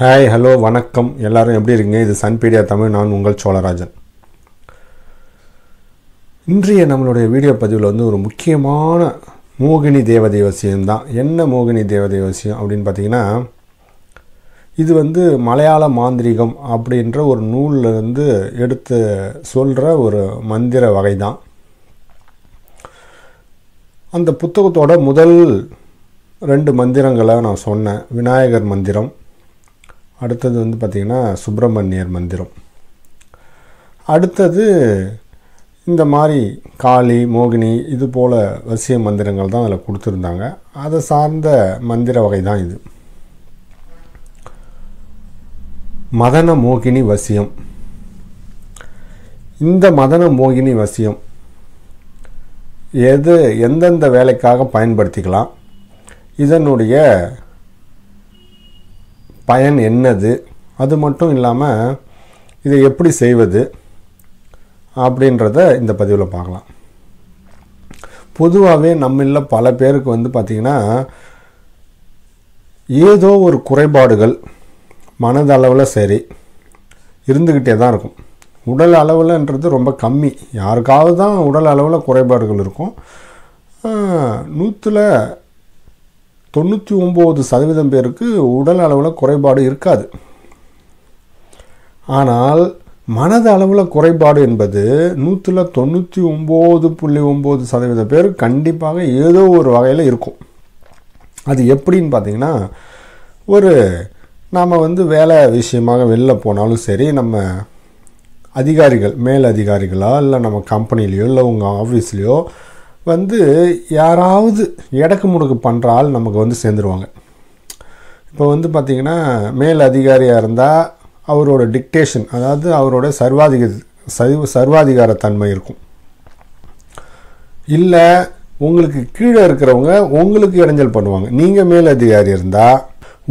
hi hello வணக்கம் எல்லாரும் எப்படி இருங்க இது சன்பீடியா தமிழ் நான் உங்கள் சோழராஜன் இன்றைய நம்மளுடைய வீடியோ பதிவில் வந்து ஒரு முக்கியமான மோகினி தேவதை வசியம்தான் தான் என்ன மோகினி தேவதை வசியம் அப்படின்னு பார்த்தீங்கன்னா இது வந்து மலையாள மாந்திரிகம் அப்படின்ற ஒரு நூலில் வந்து எடுத்து சொல்கிற ஒரு மந்திர வகை தான் அந்த புத்தகத்தோட முதல் ரெண்டு மந்திரங்களை நான் சொன்னேன் விநாயகர் மந்திரம் அடுத்தது வந்து பார்த்திங்கன்னா சுப்பிரமணியர் மந்திரம் அடுத்தது இந்த மாதிரி காளி மோகினி இது போல் வசிய மந்திரங்கள் தான் அதில் கொடுத்துருந்தாங்க அதை சார்ந்த மந்திர வகை தான் இது மதன மோகினி வசியம் இந்த மதன மோகினி வசியம் எது எந்தெந்த வேலைக்காக பயன்படுத்திக்கலாம் இதனுடைய பயன் என்னது அது மட்டும் இல்லாமல் இதை எப்படி செய்வது அப்படின்றத இந்த பதிவில் பார்க்கலாம் பொதுவாகவே நம்மள பல பேருக்கு வந்து பார்த்திங்கன்னா ஏதோ ஒரு குறைபாடுகள் மனதளவில் சரி இருந்துக்கிட்டே தான் இருக்கும் உடல் அளவில்ன்றது ரொம்ப கம்மி யாருக்காவது தான் உடல் அளவில் குறைபாடுகள் இருக்கும் நூற்றில் தொண்ணூற்றி ஒம்பது சதவீதம் பேருக்கு உடல் அளவில் குறைபாடு இருக்காது ஆனால் மனது அளவில் குறைபாடு என்பது நூற்றில் தொண்ணூற்றி ஒம்பது புள்ளி ஒம்பது சதவீத பேர் கண்டிப்பாக ஏதோ ஒரு வகையில் இருக்கும் அது எப்படின்னு பார்த்தீங்கன்னா ஒரு நாம் வந்து வேலை விஷயமாக வெளில போனாலும் சரி நம்ம அதிகாரிகள் மேல் அதிகாரிகளாக இல்லை நம்ம கம்பெனிலேயோ இல்லை உங்கள் ஆஃபீஸ்லேயோ வந்து யாராவது எடக்கு முடுக்கு பண்ணுறாள் நமக்கு வந்து சேர்ந்துருவாங்க இப்போ வந்து பார்த்திங்கன்னா மேல் அதிகாரியாக இருந்தால் அவரோட டிக்டேஷன் அதாவது அவரோட சர்வாதிக சர்வ சர்வாதிகாரத்தன்மை இருக்கும் இல்லை உங்களுக்கு கீழே இருக்கிறவங்க உங்களுக்கு இடைஞ்சல் பண்ணுவாங்க நீங்கள் மேல் அதிகாரி இருந்தால்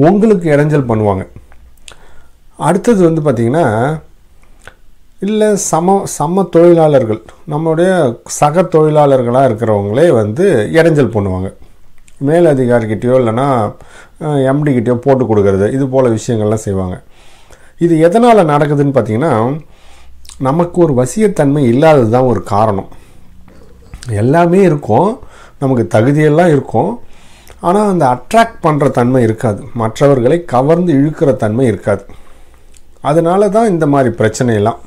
உங்களுக்கு இடைஞ்சல் பண்ணுவாங்க அடுத்தது வந்து பார்த்திங்கன்னா இல்லை சம சம தொழிலாளர்கள் நம்மளுடைய சக தொழிலாளர்களாக இருக்கிறவங்களே வந்து இடைஞ்சல் பண்ணுவாங்க இல்லைனா இல்லைன்னா எம்டிக்கிட்டேயோ போட்டு கொடுக்கறது இது போல் விஷயங்கள்லாம் செய்வாங்க இது எதனால் நடக்குதுன்னு பார்த்திங்கன்னா நமக்கு ஒரு வசியத்தன்மை இல்லாதது தான் ஒரு காரணம் எல்லாமே இருக்கும் நமக்கு தகுதியெல்லாம் இருக்கும் ஆனால் அந்த அட்ராக்ட் பண்ணுற தன்மை இருக்காது மற்றவர்களை கவர்ந்து இழுக்கிற தன்மை இருக்காது அதனால தான் இந்த மாதிரி பிரச்சனையெல்லாம்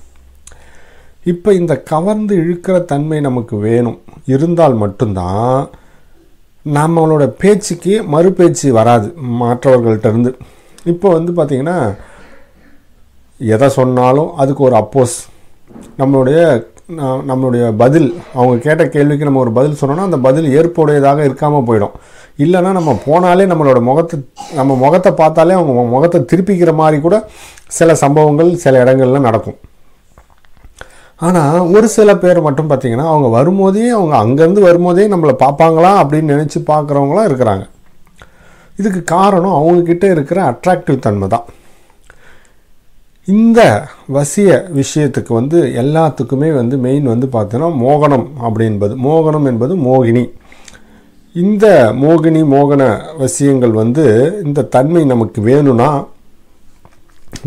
இப்போ இந்த கவர்ந்து இழுக்கிற தன்மை நமக்கு வேணும் இருந்தால் மட்டும்தான் நம்மளோட பேச்சுக்கு மறுபேச்சு வராது மற்றவர்கள்ட்டருந்து இப்போ வந்து பார்த்திங்கன்னா எதை சொன்னாலும் அதுக்கு ஒரு அப்போஸ் நம்மளுடைய நம்மளுடைய பதில் அவங்க கேட்ட கேள்விக்கு நம்ம ஒரு பதில் சொன்னோம்னா அந்த பதில் ஏற்புடையதாக இருக்காமல் போயிடும் இல்லைன்னா நம்ம போனாலே நம்மளோட முகத்தை நம்ம முகத்தை பார்த்தாலே அவங்க முகத்தை திருப்பிக்கிற மாதிரி கூட சில சம்பவங்கள் சில இடங்கள்லாம் நடக்கும் ஆனால் ஒரு சில பேர் மட்டும் பார்த்திங்கன்னா அவங்க வரும்போதே அவங்க அங்கேருந்து வரும்போதே நம்மளை பார்ப்பாங்களா அப்படின்னு நினச்சி பார்க்குறவங்களாம் இருக்கிறாங்க இதுக்கு காரணம் அவங்கக்கிட்ட இருக்கிற அட்ராக்டிவ் தன்மை தான் இந்த வசிய விஷயத்துக்கு வந்து எல்லாத்துக்குமே வந்து மெயின் வந்து பார்த்தீங்கன்னா மோகனம் அப்படின்பது மோகனம் என்பது மோகினி இந்த மோகினி மோகன வசியங்கள் வந்து இந்த தன்மை நமக்கு வேணும்னா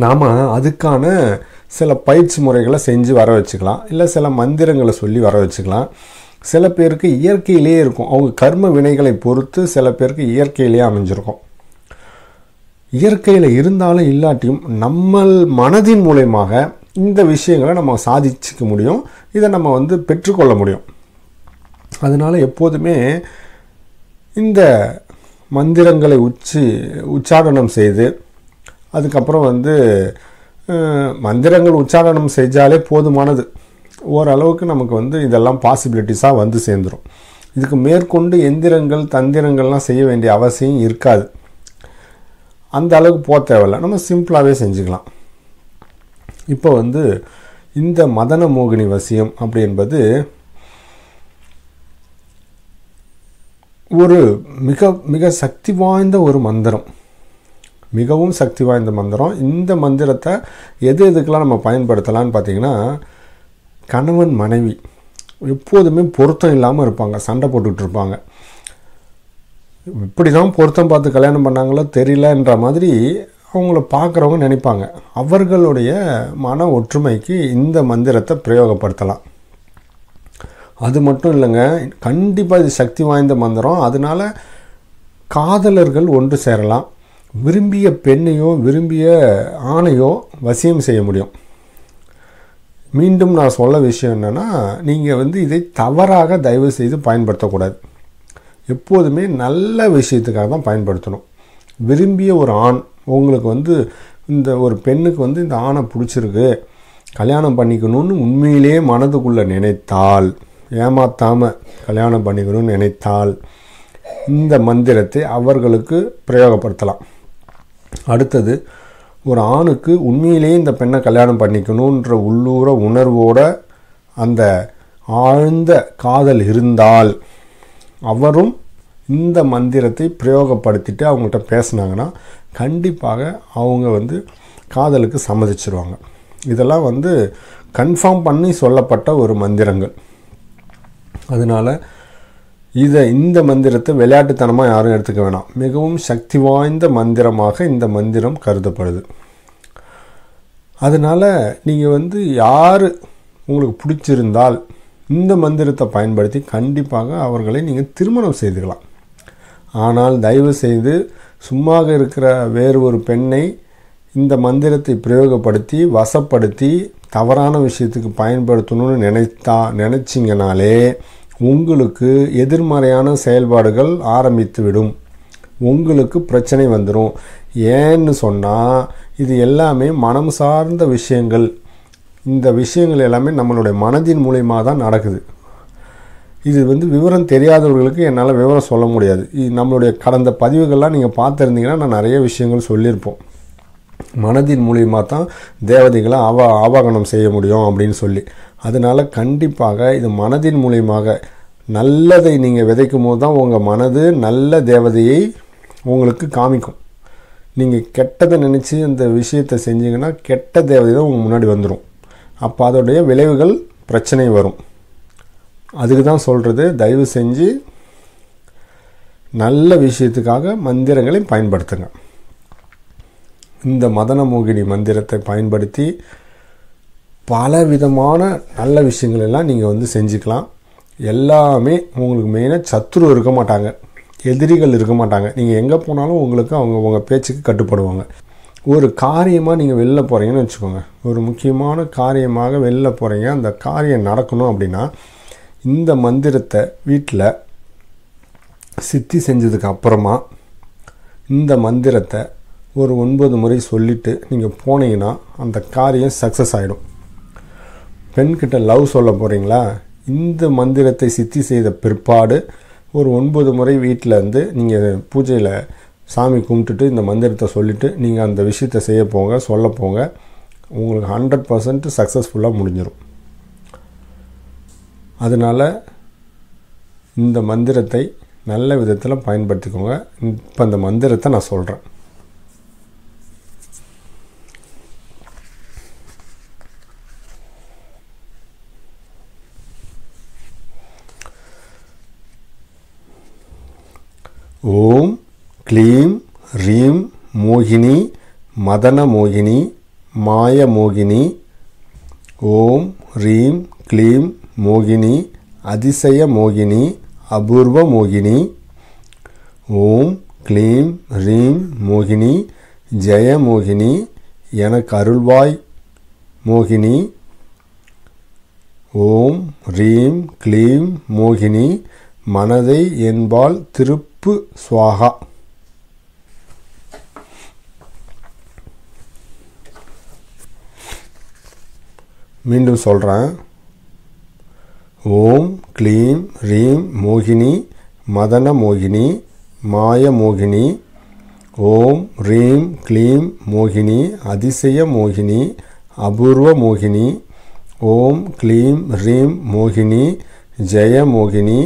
நாம் அதுக்கான சில பயிற்சி முறைகளை செஞ்சு வர வச்சுக்கலாம் இல்லை சில மந்திரங்களை சொல்லி வர வச்சுக்கலாம் சில பேருக்கு இயற்கையிலேயே இருக்கும் அவங்க கர்ம வினைகளை பொறுத்து சில பேருக்கு இயற்கையிலேயே அமைஞ்சிருக்கும் இயற்கையில் இருந்தாலும் இல்லாட்டியும் நம்ம மனதின் மூலயமாக இந்த விஷயங்களை நம்ம சாதிச்சிக்க முடியும் இதை நம்ம வந்து பெற்றுக்கொள்ள முடியும் அதனால் எப்போதுமே இந்த மந்திரங்களை உச்சி உச்சாரணம் செய்து அதுக்கப்புறம் வந்து மந்திரங்கள் உச்சாரணம் செஞ்சாலே போதுமானது ஓரளவுக்கு நமக்கு வந்து இதெல்லாம் பாசிபிலிட்டிஸாக வந்து சேர்ந்துடும் இதுக்கு மேற்கொண்டு எந்திரங்கள் தந்திரங்கள்லாம் செய்ய வேண்டிய அவசியம் இருக்காது அந்த அளவுக்கு போக தேவையில்ல நம்ம சிம்பிளாகவே செஞ்சுக்கலாம் இப்போ வந்து இந்த மதன மோகினி வசியம் அப்படி என்பது ஒரு மிக மிக சக்தி வாய்ந்த ஒரு மந்திரம் மிகவும் சக்தி வாய்ந்த மந்திரம் இந்த மந்திரத்தை எது எதுக்கெலாம் நம்ம பயன்படுத்தலான்னு பார்த்திங்கன்னா கணவன் மனைவி எப்போதுமே பொருத்தம் இல்லாமல் இருப்பாங்க சண்டை போட்டுக்கிட்டு இருப்பாங்க இப்படி தான் பொருத்தம் பார்த்து கல்யாணம் பண்ணாங்களோ தெரியலன்ற மாதிரி அவங்கள பார்க்குறவங்க நினைப்பாங்க அவர்களுடைய மன ஒற்றுமைக்கு இந்த மந்திரத்தை பிரயோகப்படுத்தலாம் அது மட்டும் இல்லைங்க கண்டிப்பாக இது சக்தி வாய்ந்த மந்திரம் அதனால் காதலர்கள் ஒன்று சேரலாம் விரும்பிய பெண்ணையோ விரும்பிய ஆணையோ வசியம் செய்ய முடியும் மீண்டும் நான் சொல்ல விஷயம் என்னென்னா நீங்கள் வந்து இதை தவறாக தயவு செய்து பயன்படுத்தக்கூடாது எப்போதுமே நல்ல விஷயத்துக்காக தான் பயன்படுத்தணும் விரும்பிய ஒரு ஆண் உங்களுக்கு வந்து இந்த ஒரு பெண்ணுக்கு வந்து இந்த ஆணை பிடிச்சிருக்கு கல்யாணம் பண்ணிக்கணும்னு உண்மையிலே மனதுக்குள்ளே நினைத்தால் ஏமாத்தாமல் கல்யாணம் பண்ணிக்கணும்னு நினைத்தால் இந்த மந்திரத்தை அவர்களுக்கு பிரயோகப்படுத்தலாம் அடுத்தது ஒரு ஆணுக்கு உண்மையிலேயே இந்த பெண்ணை கல்யாணம் பண்ணிக்கணுன்ற உள்ளூர உணர்வோட அந்த ஆழ்ந்த காதல் இருந்தால் அவரும் இந்த மந்திரத்தை பிரயோகப்படுத்திட்டு அவங்கள்ட்ட பேசினாங்கன்னா கண்டிப்பாக அவங்க வந்து காதலுக்கு சம்மதிச்சிருவாங்க இதெல்லாம் வந்து கன்ஃபார்ம் பண்ணி சொல்லப்பட்ட ஒரு மந்திரங்கள் அதனால் இதை இந்த மந்திரத்தை விளையாட்டுத்தனமாக யாரும் எடுத்துக்க வேணாம் மிகவும் சக்தி வாய்ந்த மந்திரமாக இந்த மந்திரம் கருதப்படுது அதனால் நீங்கள் வந்து யார் உங்களுக்கு பிடிச்சிருந்தால் இந்த மந்திரத்தை பயன்படுத்தி கண்டிப்பாக அவர்களை நீங்கள் திருமணம் செய்துக்கலாம் ஆனால் தயவு செய்து சும்மாக இருக்கிற வேறு ஒரு பெண்ணை இந்த மந்திரத்தை பிரயோகப்படுத்தி வசப்படுத்தி தவறான விஷயத்துக்கு பயன்படுத்தணும்னு நினைத்தா நினச்சிங்கனாலே உங்களுக்கு எதிர்மறையான செயல்பாடுகள் ஆரம்பித்துவிடும் உங்களுக்கு பிரச்சனை வந்துடும் ஏன்னு சொன்னால் இது எல்லாமே மனம் சார்ந்த விஷயங்கள் இந்த விஷயங்கள் எல்லாமே நம்மளுடைய மனதின் மூலியமாக தான் நடக்குது இது வந்து விவரம் தெரியாதவர்களுக்கு என்னால் விவரம் சொல்ல முடியாது இது நம்மளுடைய கடந்த பதிவுகள்லாம் நீங்கள் பார்த்துருந்தீங்கன்னா நான் நிறைய விஷயங்கள் சொல்லியிருப்போம் மனதின் மூலியமாக தான் தேவதைகளை அவ ஆவாகனம் செய்ய முடியும் அப்படின்னு சொல்லி அதனால் கண்டிப்பாக இது மனதின் மூலியமாக நல்லதை நீங்கள் விதைக்கும் போது தான் உங்கள் மனது நல்ல தேவதையை உங்களுக்கு காமிக்கும் நீங்கள் கெட்டதை நினச்சி அந்த விஷயத்தை செஞ்சீங்கன்னா கெட்ட தேவதை தான் உங்கள் முன்னாடி வந்துடும் அப்போ அதோடைய விளைவுகள் பிரச்சனை வரும் அதுக்கு தான் சொல்கிறது தயவு செஞ்சு நல்ல விஷயத்துக்காக மந்திரங்களை பயன்படுத்துங்க இந்த மதன மோகினி மந்திரத்தை பயன்படுத்தி பல விதமான நல்ல விஷயங்கள் எல்லாம் நீங்கள் வந்து செஞ்சுக்கலாம் எல்லாமே உங்களுக்கு மெயினாக சத்துரு இருக்க மாட்டாங்க எதிரிகள் இருக்க மாட்டாங்க நீங்கள் எங்கே போனாலும் உங்களுக்கு அவங்க உங்கள் பேச்சுக்கு கட்டுப்படுவாங்க ஒரு காரியமாக நீங்கள் வெளில போகிறீங்கன்னு வச்சுக்கோங்க ஒரு முக்கியமான காரியமாக வெளில போகிறீங்க அந்த காரியம் நடக்கணும் அப்படின்னா இந்த மந்திரத்தை வீட்டில் சித்தி செஞ்சதுக்கு அப்புறமா இந்த மந்திரத்தை ஒரு ஒன்பது முறை சொல்லிவிட்டு நீங்கள் போனீங்கன்னா அந்த காரியம் சக்ஸஸ் ஆகிடும் பெண்கிட்ட லவ் சொல்ல போகிறீங்களா இந்த மந்திரத்தை சித்தி செய்த பிற்பாடு ஒரு ஒன்பது முறை வீட்டில் இருந்து நீங்கள் பூஜையில் சாமி கும்பிட்டுட்டு இந்த மந்திரத்தை சொல்லிவிட்டு நீங்கள் அந்த விஷயத்தை செய்ய போங்க சொல்ல போங்க உங்களுக்கு ஹண்ட்ரட் பர்சன்ட் சக்ஸஸ்ஃபுல்லாக முடிஞ்சிடும் அதனால் இந்த மந்திரத்தை நல்ல விதத்தில் பயன்படுத்திக்கோங்க இப்போ அந்த மந்திரத்தை நான் சொல்கிறேன் ஓம் க்ளீம் ரீம் மோகினி மதன மோகினி மாய மோகினி ஓம் ரீம் க்ளீம் மோகினி அதிசய மோகினி அபூர்வ மோகினி ஓம் க்ளீம் ரீம் மோகினி ஜெய மோகினி எனக்கு அருள்வாய் மோகினி ஓம் ரீம் க்ளீம் மோகினி மனதை என்பால் திருப்பு சுவாகா மீண்டும் சொல்கிறேன் ஓம் க்ளீம் ரீம் மோகினி மதன மோகினி மாய மோகினி ஓம் ரீம் க்ளீம் மோகினி அதிசய மோகினி அபூர்வ மோகினி ஓம் க்ளீம் ரீம் மோகினி ஜெய மோகினி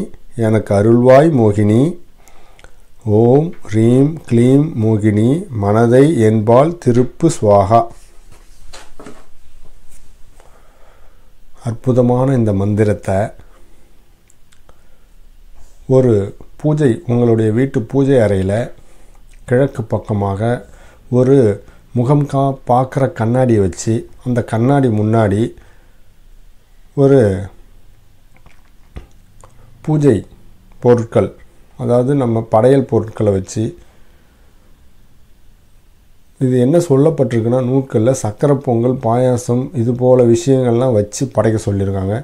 எனக்கு அருள்வாய் மோகினி ஓம் ரீம் க்ளீம் மோகினி மனதை என்பால் திருப்பு சுவாகா அற்புதமான இந்த மந்திரத்தை ஒரு பூஜை உங்களுடைய வீட்டு பூஜை அறையில் கிழக்கு பக்கமாக ஒரு முகம் கா பார்க்குற கண்ணாடியை வச்சு அந்த கண்ணாடி முன்னாடி ஒரு பூஜை பொருட்கள் அதாவது நம்ம படையல் பொருட்களை வச்சு இது என்ன சொல்லப்பட்டிருக்குன்னா நூட்களில் சக்கரை பொங்கல் பாயாசம் இது போல் விஷயங்கள்லாம் வச்சு படைக்க சொல்லியிருக்காங்க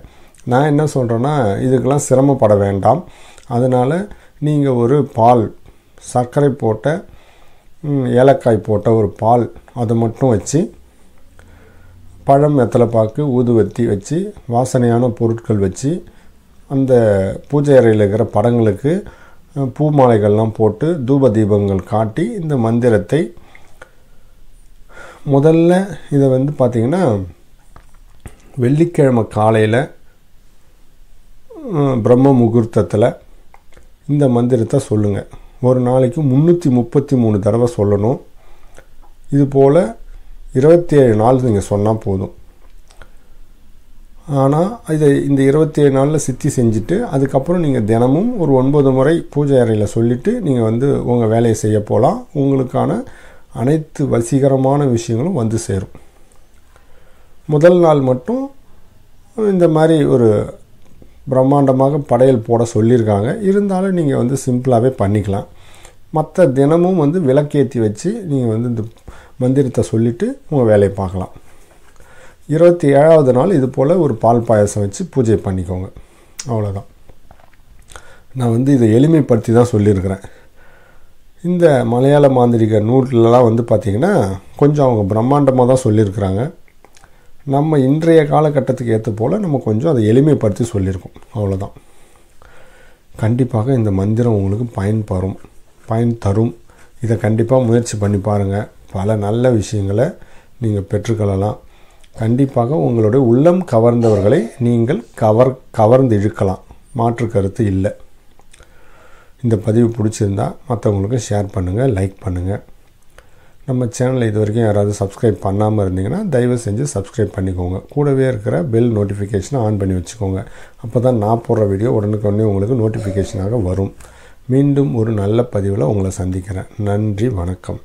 நான் என்ன சொல்கிறேன்னா இதுக்கெல்லாம் சிரமப்பட வேண்டாம் அதனால் நீங்கள் ஒரு பால் சர்க்கரை போட்ட ஏலக்காய் போட்ட ஒரு பால் அதை மட்டும் வச்சு பழம் பார்க்கு ஊதுவத்தி வச்சு வாசனையான பொருட்கள் வச்சு அந்த பூஜை அறையில் இருக்கிற படங்களுக்கு பூ மாலைகள்லாம் போட்டு தூப தீபங்கள் காட்டி இந்த மந்திரத்தை முதல்ல இதை வந்து பார்த்திங்கன்னா வெள்ளிக்கிழமை காலையில் பிரம்ம முகூர்த்தத்தில் இந்த மந்திரத்தை சொல்லுங்கள் ஒரு நாளைக்கு முந்நூற்றி முப்பத்தி மூணு தடவை சொல்லணும் இது போல் இருபத்தி ஏழு நாள் நீங்கள் சொன்னால் போதும் ஆனால் இதை இந்த இருபத்தி ஏழு நாளில் சித்தி செஞ்சுட்டு அதுக்கப்புறம் நீங்கள் தினமும் ஒரு ஒன்பது முறை பூஜை அறையில் சொல்லிவிட்டு நீங்கள் வந்து உங்கள் வேலையை செய்ய போகலாம் உங்களுக்கான அனைத்து வசீகரமான விஷயங்களும் வந்து சேரும் முதல் நாள் மட்டும் இந்த மாதிரி ஒரு பிரம்மாண்டமாக படையல் போட சொல்லியிருக்காங்க இருந்தாலும் நீங்கள் வந்து சிம்பிளாகவே பண்ணிக்கலாம் மற்ற தினமும் வந்து விளக்கேற்றி வச்சு நீங்கள் வந்து இந்த மந்திரத்தை சொல்லிவிட்டு உங்கள் வேலையை பார்க்கலாம் இருபத்தி ஏழாவது நாள் இது போல் ஒரு பால் பாயசம் வச்சு பூஜை பண்ணிக்கோங்க அவ்வளோதான் நான் வந்து இதை எளிமைப்படுத்தி தான் சொல்லியிருக்கிறேன் இந்த மலையாள மாந்திரிக நூல்லலாம் வந்து பார்த்திங்கன்னா கொஞ்சம் அவங்க பிரம்மாண்டமாக தான் சொல்லியிருக்கிறாங்க நம்ம இன்றைய காலகட்டத்துக்கு ஏற்ற போல் நம்ம கொஞ்சம் அதை எளிமைப்படுத்தி சொல்லியிருக்கோம் அவ்வளோதான் கண்டிப்பாக இந்த மந்திரம் உங்களுக்கு பயன்பெறும் பயன் தரும் இதை கண்டிப்பாக முயற்சி பண்ணி பாருங்கள் பல நல்ல விஷயங்களை நீங்கள் பெற்றுக்கொள்ளலாம் கண்டிப்பாக உங்களுடைய உள்ளம் கவர்ந்தவர்களை நீங்கள் கவர் கவர்ந்து இழுக்கலாம் மாற்று கருத்து இல்லை இந்த பதிவு பிடிச்சிருந்தா மற்றவங்களுக்கு ஷேர் பண்ணுங்கள் லைக் பண்ணுங்கள் நம்ம சேனலில் இது வரைக்கும் யாராவது சப்ஸ்கிரைப் பண்ணாமல் இருந்தீங்கன்னா தயவு செஞ்சு சப்ஸ்கிரைப் பண்ணிக்கோங்க கூடவே இருக்கிற பெல் நோட்டிஃபிகேஷனை ஆன் பண்ணி வச்சுக்கோங்க அப்போ தான் நான் போடுற வீடியோ உடனுக்குடனே உங்களுக்கு நோட்டிஃபிகேஷனாக வரும் மீண்டும் ஒரு நல்ல பதிவில் உங்களை சந்திக்கிறேன் நன்றி வணக்கம்